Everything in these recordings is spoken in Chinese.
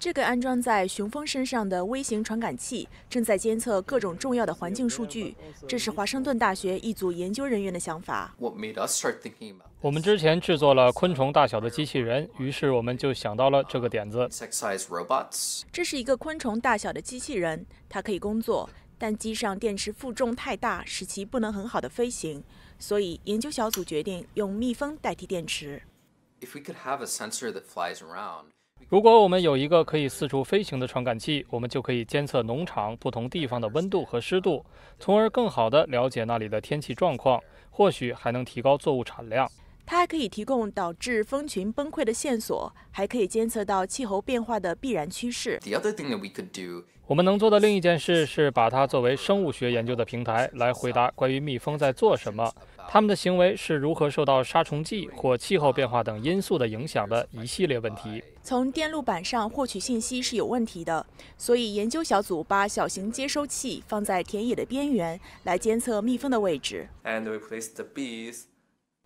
这个安装在雄蜂身上的微型传感器正在监测各种重要的环境数据。这是华盛顿大学一组研究人员的想法。我们之前制作了昆虫大小的机器人，于是我们就想到了这个点子。这是一个昆虫大小的机器人，它可以工作，但机上电池负重太大，使其不能很好的飞行。所以研究小组决定用蜜蜂代替电池。如果我们有一个可以四处飞行的传感器，我们就可以监测农场不同地方的温度和湿度，从而更好地了解那里的天气状况，或许还能提高作物产量。它还可以提供导致蜂群崩溃的线索，还可以监测到气候变化的必然趋势。我们能做的另一件事是把它作为生物学研究的平台，来回答关于蜜蜂在做什么。他们的行为是如何受到杀虫剂或气候变化等因素的影响的一系列问题。从电路板上获取信息是有问题的，所以研究小组把小型接收器放在田野的边缘来监测蜜蜂的位置。And we p l a c e the bees。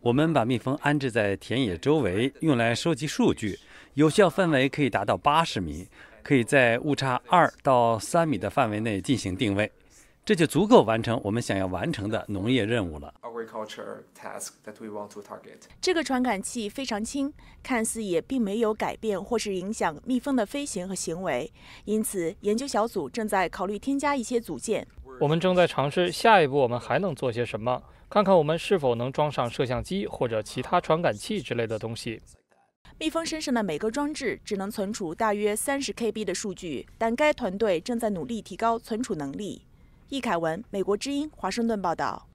我们把蜜蜂安置在田野周围，用来收集数据。有效范围可以达到八十米，可以在误差二到三米的范围内进行定位，这就足够完成我们想要完成的农业任务了。这个传感器非常轻，看似也并没有改变或是影响蜜蜂的飞行和行为，因此研究小组正在考虑添加一些组件。我们正在尝试下一步我们还能做些什么，看看我们是否能装上摄像机或者其他传感器之类的东西。蜜蜂身上的每个装置只能存储大约30 KB 的数据，但该团队正在努力提高存储能力。易凯文，美国之音华盛顿报道。